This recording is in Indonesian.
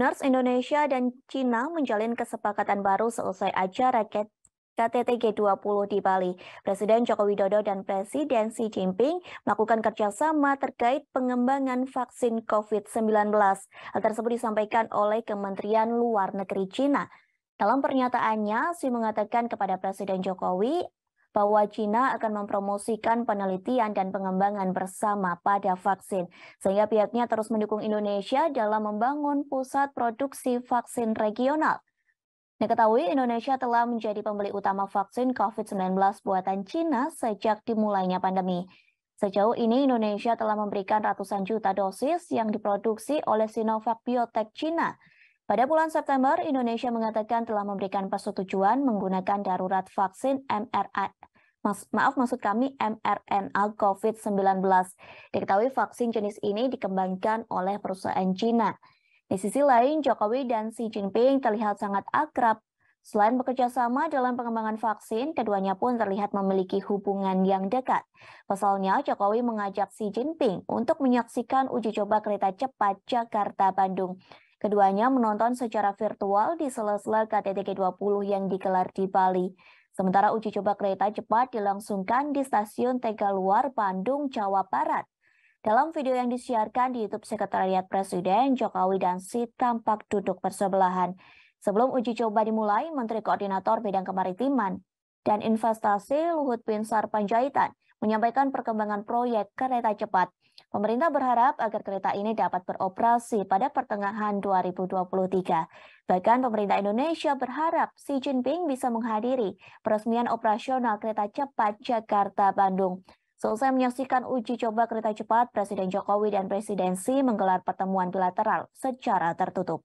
Donors Indonesia dan Cina menjalin kesepakatan baru selesai acara KTT G20 di Bali. Presiden Joko Widodo dan Presiden Xi Jinping melakukan kerjasama terkait pengembangan vaksin COVID-19. Hal tersebut disampaikan oleh Kementerian Luar Negeri Cina. Dalam pernyataannya, Xi mengatakan kepada Presiden Jokowi bahwa China akan mempromosikan penelitian dan pengembangan bersama pada vaksin, sehingga pihaknya terus mendukung Indonesia dalam membangun pusat produksi vaksin regional. Diketahui Indonesia telah menjadi pembeli utama vaksin COVID-19 buatan China sejak dimulainya pandemi. Sejauh ini Indonesia telah memberikan ratusan juta dosis yang diproduksi oleh Sinovac Biotech China. Pada bulan September, Indonesia mengatakan telah memberikan persetujuan menggunakan darurat vaksin mRNA maaf maksud kami mRNA COVID-19. Diketahui vaksin jenis ini dikembangkan oleh perusahaan Cina. Di sisi lain, Jokowi dan Xi Jinping terlihat sangat akrab. Selain bekerja sama dalam pengembangan vaksin, keduanya pun terlihat memiliki hubungan yang dekat. Pasalnya, Jokowi mengajak Xi Jinping untuk menyaksikan uji coba kereta cepat Jakarta-Bandung. Keduanya menonton secara virtual di sela-sela KTT G20 yang digelar di Bali. Sementara uji coba kereta cepat dilangsungkan di stasiun Tegaluar, Bandung, Jawa Barat. Dalam video yang disiarkan di YouTube Sekretariat Presiden, Jokowi dan Si tampak duduk bersebelahan. Sebelum uji coba dimulai, Menteri Koordinator Bidang Kemaritiman dan Investasi Luhut Binsar Panjaitan menyampaikan perkembangan proyek kereta cepat. Pemerintah berharap agar kereta ini dapat beroperasi pada pertengahan 2023. Bahkan pemerintah Indonesia berharap Xi Jinping bisa menghadiri peresmian operasional kereta cepat Jakarta-Bandung. Selesai menyaksikan uji coba kereta cepat, Presiden Jokowi dan Presidensi menggelar pertemuan bilateral secara tertutup.